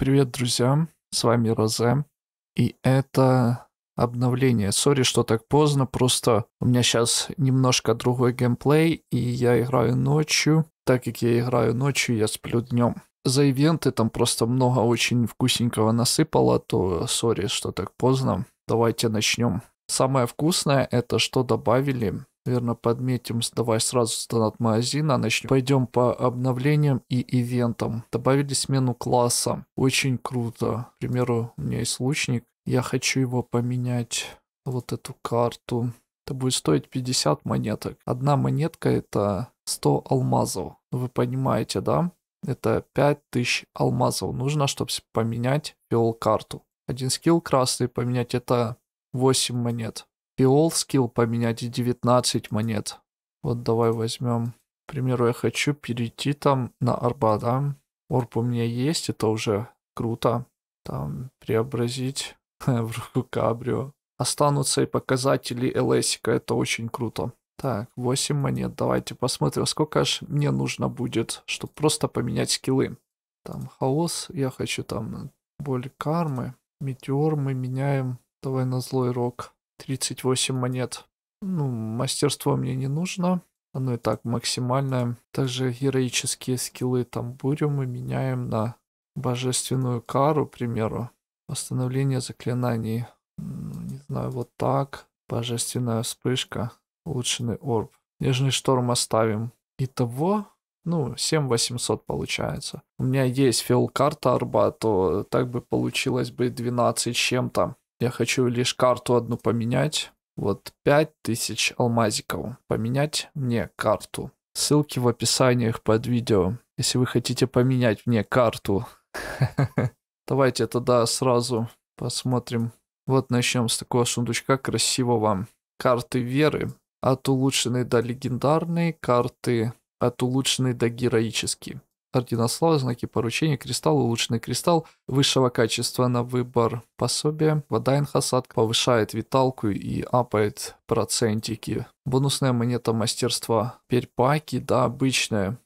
Привет, друзья, с вами Розе, и это обновление. Сори, что так поздно, просто у меня сейчас немножко другой геймплей, и я играю ночью. Так как я играю ночью, я сплю днем. За ивенты там просто много очень вкусненького насыпало, то сори, что так поздно. Давайте начнем. Самое вкусное это что добавили Верно, подметим, давай сразу стандарт магазина, начнем. Пойдем по обновлениям и ивентам. Добавили смену класса. Очень круто. К примеру, у меня есть лучник. Я хочу его поменять. Вот эту карту. Это будет стоить 50 монеток. Одна монетка это 100 алмазов. Ну, вы понимаете, да? Это 5000 алмазов нужно, чтобы поменять фиол карту. Один скилл красный поменять это 8 монет пиол скилл поменять и 19 монет. Вот давай возьмем. К примеру, я хочу перейти там на арба, да? Орб у меня есть, это уже круто. Там преобразить в руку кабрио. Останутся и показатели элесика, это очень круто. Так, 8 монет, давайте посмотрим, сколько аж мне нужно будет, чтобы просто поменять скиллы. Там хаос, я хочу там боль кармы. Метеор мы меняем, давай на злой рок. 38 монет. Ну, мастерство мне не нужно. Оно и так максимальное. Также героические скиллы тамбурю мы меняем на божественную кару, к примеру. Восстановление заклинаний. Ну, не знаю, вот так. Божественная вспышка. Улучшенный орб. Нежный шторм оставим. Итого, ну, 7800 получается. У меня есть фил карта арба, то так бы получилось бы 12 чем-то. Я хочу лишь карту одну поменять. Вот 5000 алмазиков. Поменять мне карту. Ссылки в описаниях под видео, если вы хотите поменять мне карту. Давайте тогда сразу посмотрим. Вот начнем с такого сундучка красивого. Карты веры. От улучшенной до легендарной, карты от улучшенной до героической орденослава, знаки поручения, кристалл, улучшенный кристалл высшего качества на выбор пособия. Водайн Хасад повышает виталку и апает процентики. Бонусная монета мастерства перпаки, да, обычная.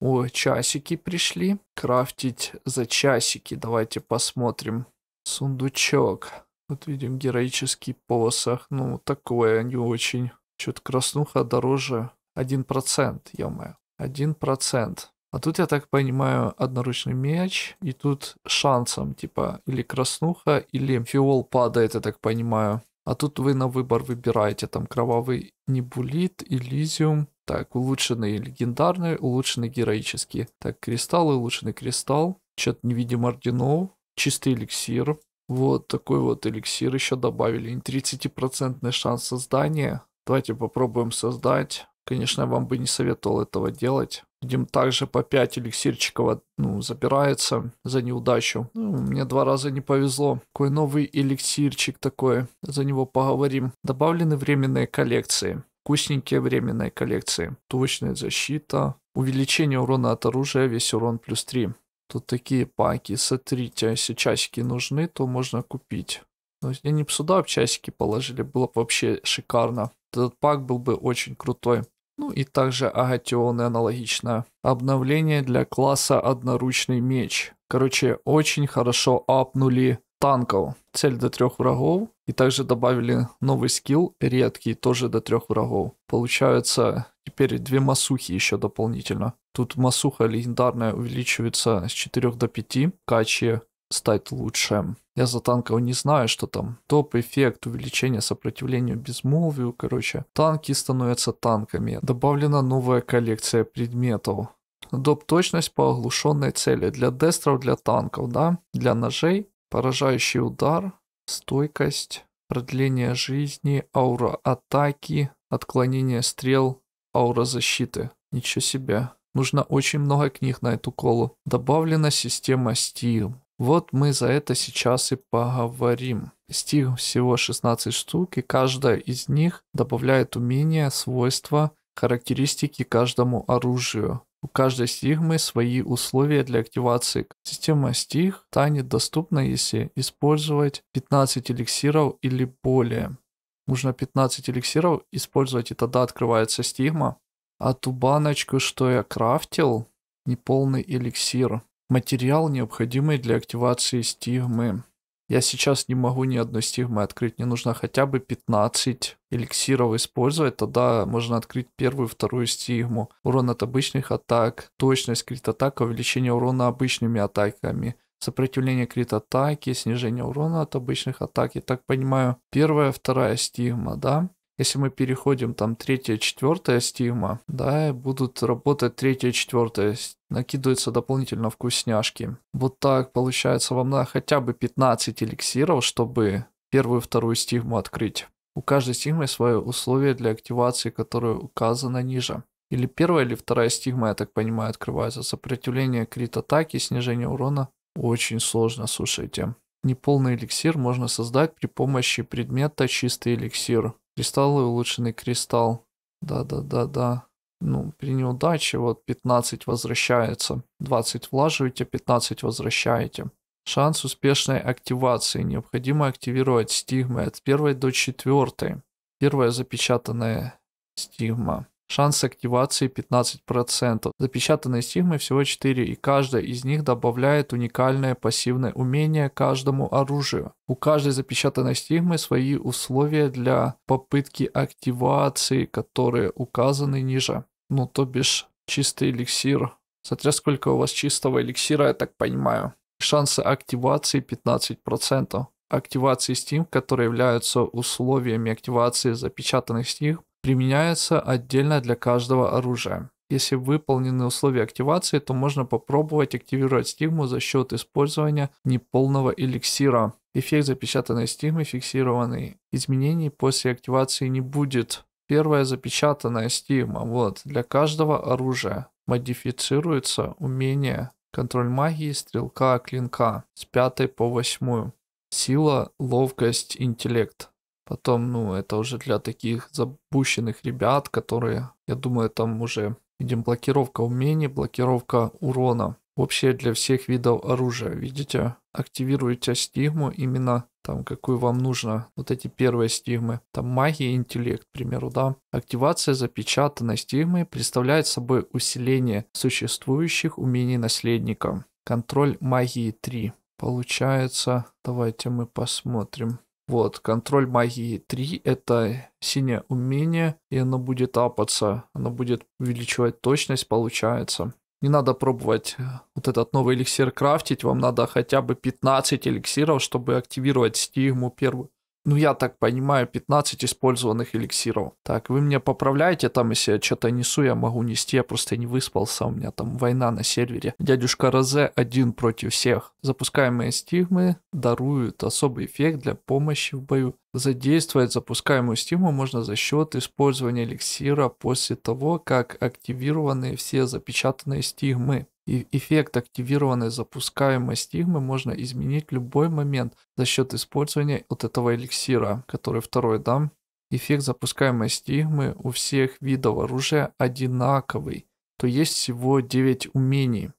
О, часики пришли. Крафтить за часики. Давайте посмотрим. Сундучок. Вот видим героический посох. Ну, такое не очень. чё краснуха дороже. 1%, ё-моё. 1%. А тут, я так понимаю, одноручный меч, и тут шансом, типа, или краснуха, или фиол падает, я так понимаю. А тут вы на выбор выбираете, там, кровавый небулит, элизиум, так, улучшенный легендарный, улучшенный героический. Так, кристалл, улучшенный кристалл, что-то не орденов, чистый эликсир. Вот такой вот эликсир еще добавили. 30% шанс создания. Давайте попробуем создать. Конечно, вам бы не советовал этого делать. Дим также по 5 эликсирчиков ну, запирается за неудачу. Ну, мне два раза не повезло. Какой новый эликсирчик такой. За него поговорим. Добавлены временные коллекции. Вкусненькие временные коллекции. Точная защита. Увеличение урона от оружия. Весь урон плюс 3. Тут такие паки. Смотрите, а если часики нужны, то можно купить. Но ну, я не сюда а в часики положили. Было бы вообще шикарно. Этот пак был бы очень крутой. Ну и также агатионы аналогично. Обновление для класса «Одноручный меч». Короче, очень хорошо апнули танков. Цель до трех врагов. И также добавили новый скилл, редкий, тоже до трех врагов. Получается, теперь две масухи еще дополнительно. Тут масуха легендарная увеличивается с 4 до 5 качья стать лучше. Я за танков не знаю, что там. Топ-эффект, увеличение сопротивления безмолвию, короче. Танки становятся танками. Добавлена новая коллекция предметов. Доп точность по оглушенной цели. Для дестров, для танков, да? Для ножей. Поражающий удар. Стойкость. Продление жизни. Аура атаки. Отклонение стрел. Аура защиты. Ничего себе. Нужно очень много книг на эту колу. Добавлена система Steam. Вот мы за это сейчас и поговорим. Стих всего 16 штук, и каждая из них добавляет умения, свойства, характеристики каждому оружию. У каждой стигмы свои условия для активации. Система стих станет доступна, если использовать 15 эликсиров или более. Нужно 15 эликсиров использовать, и тогда открывается стигма. А ту баночку, что я крафтил, неполный эликсир – Материал, необходимый для активации стигмы. Я сейчас не могу ни одной стигмы открыть. Мне нужно хотя бы 15 эликсиров использовать. Тогда можно открыть первую, вторую стигму. Урон от обычных атак, точность крит-атак, увеличение урона обычными атаками сопротивление крит-атаки, снижение урона от обычных атак. Я так понимаю, первая, вторая стигма, да? Если мы переходим там третья, четвертая стигма, да, будут работать третья, четвертая накидываются дополнительно вкусняшки. Вот так получается вам надо хотя бы 15 эликсиров, чтобы первую и вторую стигму открыть. У каждой стигмы свое условие для активации, которое указано ниже. Или первая или вторая стигма, я так понимаю, открывается. Сопротивление крит атаки, снижение урона. Очень сложно, слушайте. Неполный эликсир можно создать при помощи предмета чистый эликсир. Кристаллы улучшенный кристалл. Да-да-да-да ну, при неудаче вот 15 возвращается, 20 влаживаете, 15 возвращаете. Шанс успешной активации. Необходимо активировать стигмы от 1 до 4. Первая запечатанная стигма. Шанс активации 15%. Запечатанные стигмы всего 4, и каждая из них добавляет уникальное пассивное умение каждому оружию. У каждой запечатанной стигмы свои условия для попытки активации, которые указаны ниже. Ну, то бишь, чистый эликсир. Смотря сколько у вас чистого эликсира, я так понимаю. Шансы активации 15%. Активации Steam, которые являются условиями активации запечатанных Steam, применяются отдельно для каждого оружия. Если выполнены условия активации, то можно попробовать активировать стигму за счет использования неполного эликсира. Эффект запечатанной стигмы фиксированный. Изменений после активации не будет первая запечатанная стима. Вот. Для каждого оружия модифицируется умение контроль магии, стрелка, клинка с пятой по восьмую. Сила, ловкость, интеллект. Потом, ну, это уже для таких запущенных ребят, которые, я думаю, там уже видим блокировка умений, блокировка урона. Общее для всех видов оружия. Видите? Активируете стигму именно там, какую вам нужно. Вот эти первые стигмы. Там магия интеллект, к примеру, да. Активация запечатанной стигмы представляет собой усиление существующих умений наследника. Контроль магии 3. Получается, давайте мы посмотрим. Вот, контроль магии 3 это синее умение, и оно будет апаться, оно будет увеличивать точность, получается не надо пробовать э, вот этот новый эликсир крафтить, вам надо хотя бы 15 эликсиров, чтобы активировать стигму первую ну, я так понимаю, 15 использованных эликсиров. Так, вы меня поправляете там, если я что-то несу, я могу нести, я просто не выспался, у меня там война на сервере. Дядюшка Розе один против всех. Запускаемые стигмы даруют особый эффект для помощи в бою. Задействовать запускаемую стигму можно за счет использования эликсира после того, как активированы все запечатанные стигмы. И эффект активированной запускаемой стигмы можно изменить в любой момент за счет использования вот этого эликсира, который второй, дам. Эффект запускаемой стигмы у всех видов оружия одинаковый, то есть всего 9 умений.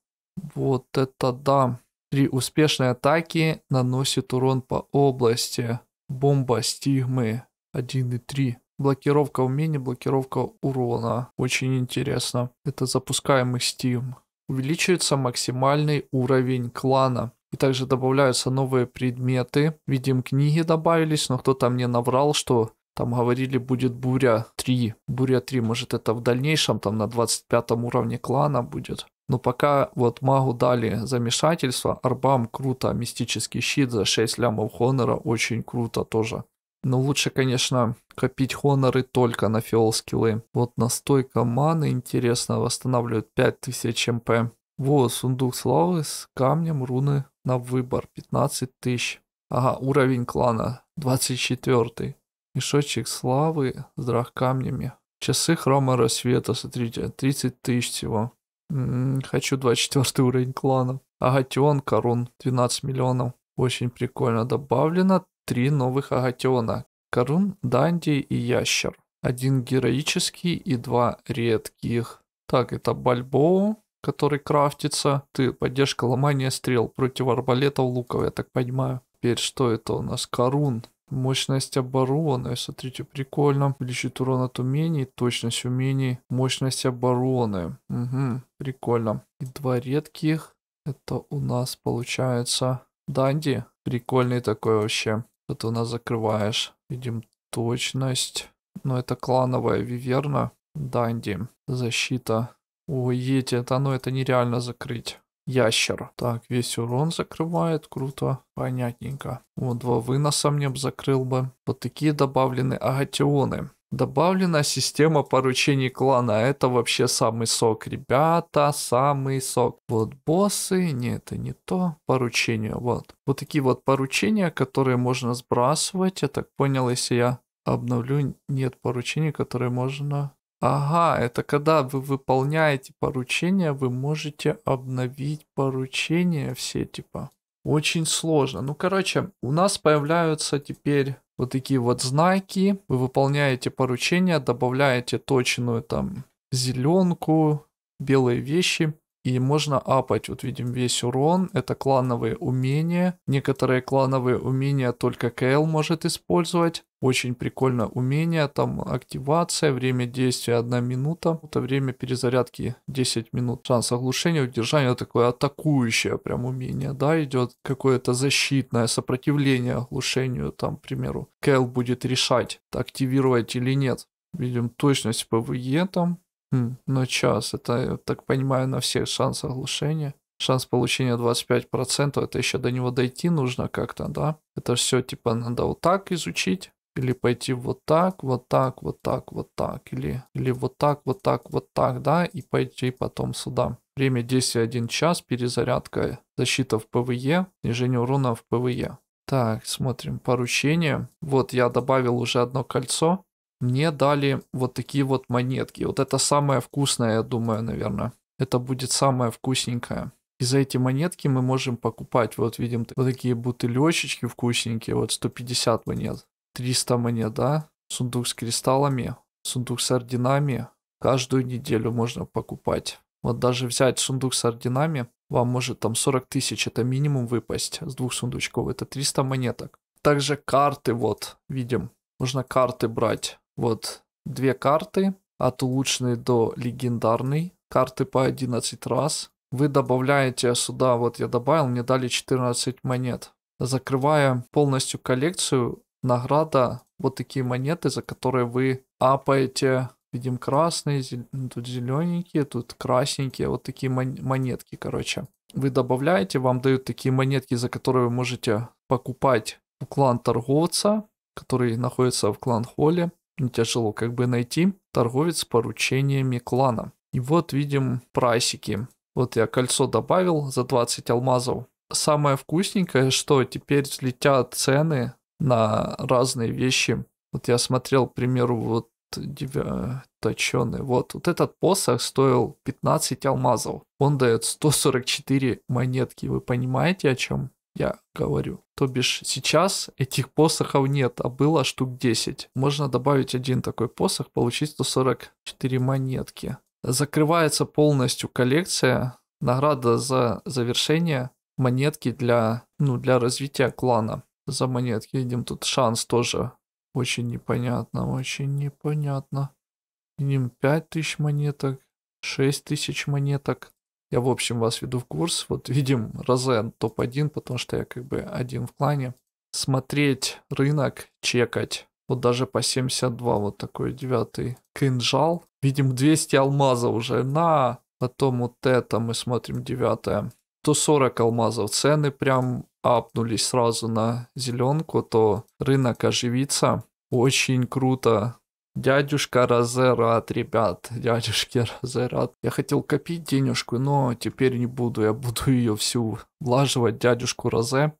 Вот это да. При успешной атаке наносит урон по области. Бомба стигмы 1 и 3. Блокировка умений, блокировка урона. Очень интересно. Это запускаемый стигм увеличивается максимальный уровень клана. И также добавляются новые предметы. Видим, книги добавились, но кто-то мне наврал, что там говорили, будет буря 3. Буря 3, может это в дальнейшем, там на 25 уровне клана будет. Но пока вот магу дали замешательство, арбам круто, мистический щит за 6 лямов хонера очень круто тоже. Ну лучше, конечно, копить хоноры только на фиол-скиллы. Вот настойка маны, интересно, восстанавливает 5000 МП. Вот, сундук славы с камнем руны на выбор, 15 тысяч. Ага, уровень клана, 24. Мешочек славы с камнями. Часы хрома рассвета, смотрите, 30 тысяч всего. М-м, хочу 24 уровень клана. Агатион, корон, 12 миллионов. Очень прикольно добавлено три новых Агатиона – Корун, Данди и Ящер. Один героический и два редких. Так, это Бальбоу, который крафтится. Ты, поддержка ломания стрел против арбалетов луков, я так понимаю. Теперь что это у нас? Корун. Мощность обороны, смотрите, прикольно. Увеличит урон от умений, точность умений, мощность обороны. Угу, прикольно. И два редких. Это у нас получается Данди. Прикольный такой вообще. Это у нас закрываешь? Видим точность. Но ну, это клановая виверна. Данди. Защита. Ой, эти, это оно, это нереально закрыть. Ящер. Так, весь урон закрывает, круто, понятненько. Вот два выноса мне бы закрыл бы. Вот такие добавлены агатионы. Добавлена система поручений клана. Это вообще самый сок. Ребята, самый сок. Вот боссы. Нет, это не то. Поручения. Вот. Вот такие вот поручения, которые можно сбрасывать. Я так понял, если я обновлю, нет поручений, которые можно... Ага, это когда вы выполняете поручения, вы можете обновить поручения все типа. Очень сложно. Ну, короче, у нас появляются теперь вот такие вот знаки, вы выполняете поручение, добавляете точную там зеленку, белые вещи и можно апать. Вот видим весь урон. Это клановые умения. Некоторые клановые умения только КЛ может использовать. Очень прикольно умение, там активация, время действия 1 минута, это время перезарядки 10 минут, шанс оглушения, удержания, такое атакующее прям умение, да, идет какое-то защитное сопротивление оглушению, там, к примеру, КЛ будет решать, активировать или нет. Видим точность ПВЕ e там, но ну, час, это, я так понимаю, на всех шанс оглушения. Шанс получения 25%, это еще до него дойти нужно как-то, да? Это все типа надо вот так изучить, или пойти вот так, вот так, вот так, вот так, или, или вот так, вот так, вот так, да, и пойти потом сюда. Время действия 1 час, перезарядка, защита в ПВЕ, снижение урона в ПВЕ. Так, смотрим поручение. Вот я добавил уже одно кольцо мне дали вот такие вот монетки. Вот это самое вкусное, я думаю, наверное. Это будет самое вкусненькое. И за эти монетки мы можем покупать. Вот видим вот такие бутылечечки вкусненькие. Вот 150 монет. 300 монет, да? Сундук с кристаллами. Сундук с орденами. Каждую неделю можно покупать. Вот даже взять сундук с орденами, вам может там 40 тысяч, это минимум выпасть с двух сундучков, это 300 монеток. Также карты вот, видим, можно карты брать вот две карты, от улучшенной до легендарной, карты по 11 раз. Вы добавляете сюда, вот я добавил, мне дали 14 монет. Закрывая полностью коллекцию, награда вот такие монеты, за которые вы апаете. Видим красные, зель... Ну, тут зелененькие, тут красненькие, вот такие мон... монетки, короче. Вы добавляете, вам дают такие монетки, за которые вы можете покупать у клан торговца, который находится в клан-холле не тяжело как бы найти. Торговец с поручениями клана. И вот видим прайсики. Вот я кольцо добавил за 20 алмазов. Самое вкусненькое, что теперь летят цены на разные вещи. Вот я смотрел, к примеру, вот точеный. Вот, вот этот посох стоил 15 алмазов. Он дает 144 монетки. Вы понимаете, о чем? я говорю. То бишь сейчас этих посохов нет, а было штук 10. Можно добавить один такой посох, получить 144 монетки. Закрывается полностью коллекция. Награда за завершение монетки для, ну, для развития клана. За монетки видим тут шанс тоже. Очень непонятно, очень непонятно. Видим 5000 монеток, 6000 монеток. Я, в общем, вас веду в курс. Вот видим Розен топ-1, потому что я как бы один в клане. Смотреть рынок, чекать. Вот даже по 72, вот такой девятый кинжал. Видим 200 алмаза уже на. Потом вот это мы смотрим девятое. 140 алмазов. Цены прям апнулись сразу на зеленку, то рынок оживится. Очень круто Дядюшка Розеро от ребят, дядюшки Розеро Я хотел копить денежку, но теперь не буду. Я буду ее всю влаживать, дядюшку Розе,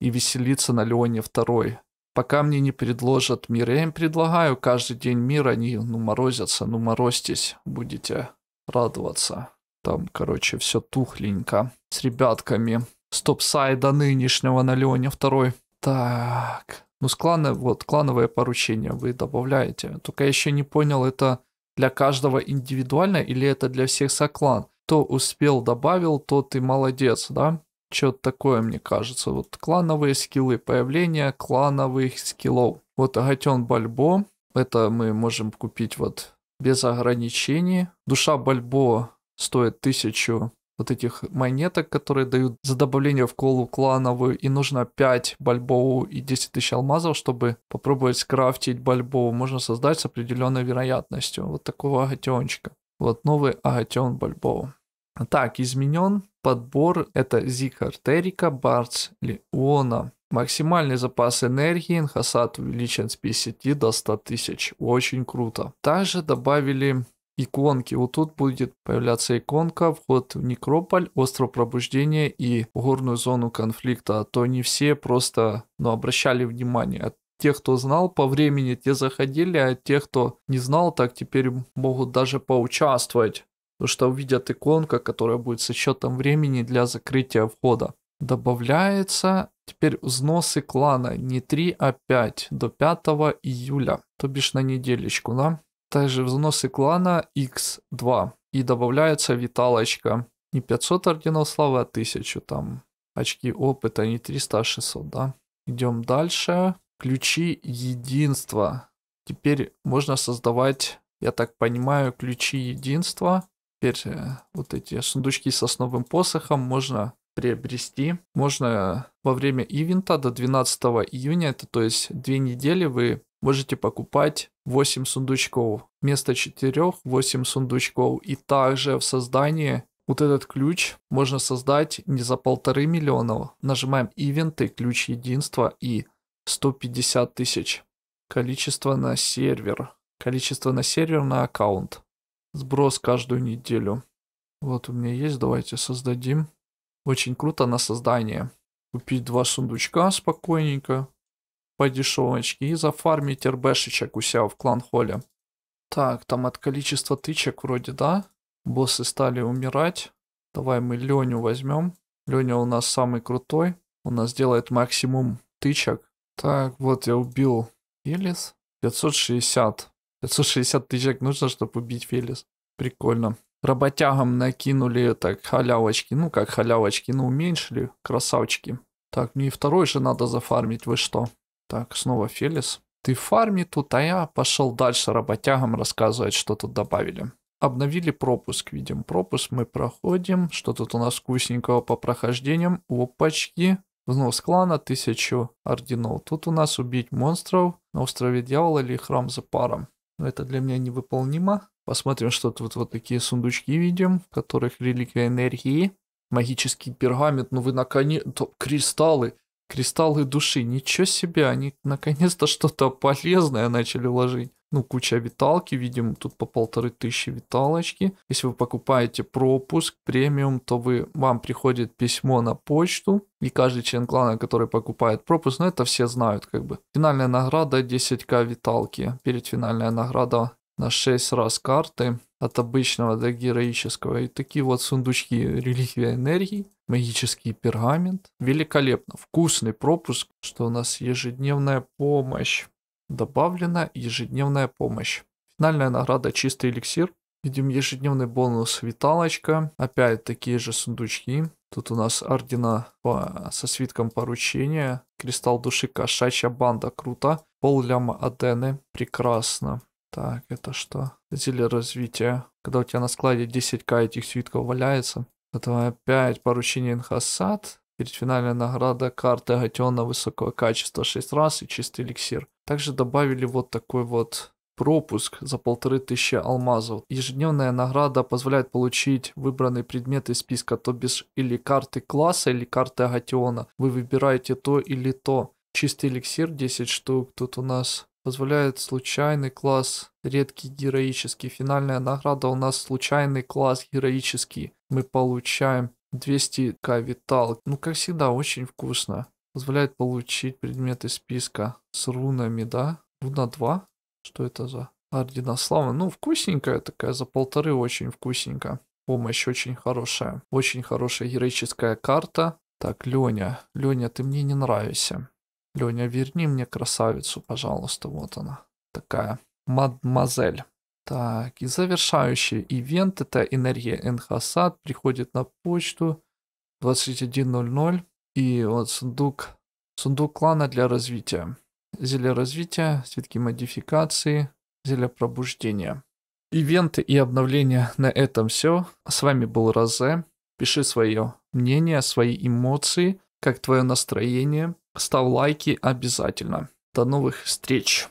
и веселиться на Леоне второй. Пока мне не предложат мир, я им предлагаю каждый день мир, они, ну, морозятся, ну, морозьтесь, будете радоваться. Там, короче, все тухленько с ребятками. Стоп-сайда нынешнего на Леоне второй. Так, ну, с клана, вот, клановое поручение вы добавляете. Только я еще не понял, это для каждого индивидуально или это для всех соклан. Кто успел добавил, тот и молодец, да? Что-то такое, мне кажется. Вот клановые скиллы, появление клановых скиллов. Вот Агатен Бальбо, это мы можем купить вот без ограничений. Душа Бальбо стоит 1000 вот этих монеток, которые дают за добавление в колу клановую, и нужно 5 бальбоу и 10 тысяч алмазов, чтобы попробовать скрафтить бальбоу. Можно создать с определенной вероятностью вот такого агатенчика. Вот новый агатен бальбоу. Так, изменен подбор. Это Зикар Терика, Барц Леона. Максимальный запас энергии Инхасат увеличен с 50 до 100 тысяч. Очень круто. Также добавили иконки. Вот тут будет появляться иконка «Вход в Некрополь», «Остров пробуждения» и «Горную зону конфликта». А то не все просто ну, обращали внимание. А те, кто знал по времени, те заходили, а те, кто не знал, так теперь могут даже поучаствовать. Потому что увидят иконка, которая будет с счетом времени для закрытия входа. Добавляется теперь взносы клана не 3, а 5 до 5 июля, то бишь на неделечку, да? также взносы клана x2. И добавляется виталочка. Не 500 орденов славы, а 1000 там. Очки опыта не 300, а 600, да? Идем дальше. Ключи единства. Теперь можно создавать, я так понимаю, ключи единства. Теперь э, вот эти сундучки с основным посохом можно приобрести. Можно во время ивента до 12 июня, это то есть две недели вы можете покупать 8 сундучков. Вместо 4 8 сундучков. И также в создании вот этот ключ можно создать не за полторы миллионов. Нажимаем ивенты, ключ единства и 150 тысяч. Количество на сервер. Количество на сервер на аккаунт. Сброс каждую неделю. Вот у меня есть, давайте создадим. Очень круто на создание. Купить два сундучка спокойненько по дешевочке и зафармить РБшечек у себя в клан-холле. Так, там от количества тычек вроде, да? Боссы стали умирать. Давай мы Леню возьмем. Леня у нас самый крутой. У нас делает максимум тычек. Так, вот я убил Велес. 560. 560 тычек нужно, чтобы убить Фелис. Прикольно. Работягам накинули так халявочки. Ну как халявочки, ну уменьшили. Красавчики. Так, мне и второй же надо зафармить, вы что? Так, снова Фелис. Ты фарми тут, а я пошел дальше работягам рассказывать, что тут добавили. Обновили пропуск, видим. Пропуск мы проходим. Что тут у нас вкусненького по прохождениям? Опачки. Взнос клана, тысячу орденов. Тут у нас убить монстров на острове дьявола или храм за паром. Но это для меня невыполнимо. Посмотрим, что тут вот такие сундучки видим, в которых реликвия энергии. Магический пергамент, ну вы наконец-то... Кристаллы. Кристаллы души, ничего себе, они наконец-то что-то полезное начали ложить. Ну, куча виталки, видим, тут по полторы тысячи виталочки. Если вы покупаете пропуск премиум, то вы, вам приходит письмо на почту, и каждый член клана, который покупает пропуск, ну это все знают как бы. Финальная награда 10к виталки, перед финальная награда на 6 раз карты от обычного до героического. И такие вот сундучки реликвия энергии, магический пергамент. Великолепно. Вкусный пропуск, что у нас ежедневная помощь. Добавлена ежедневная помощь. Финальная награда чистый эликсир. Видим ежедневный бонус Виталочка. Опять такие же сундучки. Тут у нас ордена по, со свитком поручения. Кристалл души кошачья банда. Круто. Пол ляма Адены. Прекрасно. Так, это что? Зелье развития. Когда у тебя на складе 10к этих свитков валяется. Потом опять поручение Инхасад. Перед финальной награда карты Гатиона высокого качества 6 раз и чистый эликсир. Также добавили вот такой вот пропуск за полторы тысячи алмазов. Ежедневная награда позволяет получить выбранный предмет из списка, то бишь или карты класса, или карты Агатиона. Вы выбираете то или то. Чистый эликсир 10 штук. Тут у нас позволяет случайный класс редкий героический. Финальная награда у нас случайный класс героический. Мы получаем 200к витал. Ну, как всегда, очень вкусно. Позволяет получить предметы списка с рунами, да? Руна 2? Что это за? Ордена славы. Ну, вкусненькая такая, за полторы очень вкусненько. Помощь очень хорошая. Очень хорошая героическая карта. Так, Леня, Леня, ты мне не нравишься. Леня, верни мне красавицу, пожалуйста. Вот она. Такая. Мадмазель. Так, и завершающий ивент, это энергия НХСАД, приходит на почту 21.00, и вот сундук, сундук клана для развития. Зелье развития, цветки модификации, зелье пробуждения. Ивенты и обновления на этом все. С вами был Розе. Пиши свое мнение, свои эмоции как твое настроение? Ставь лайки обязательно. До новых встреч!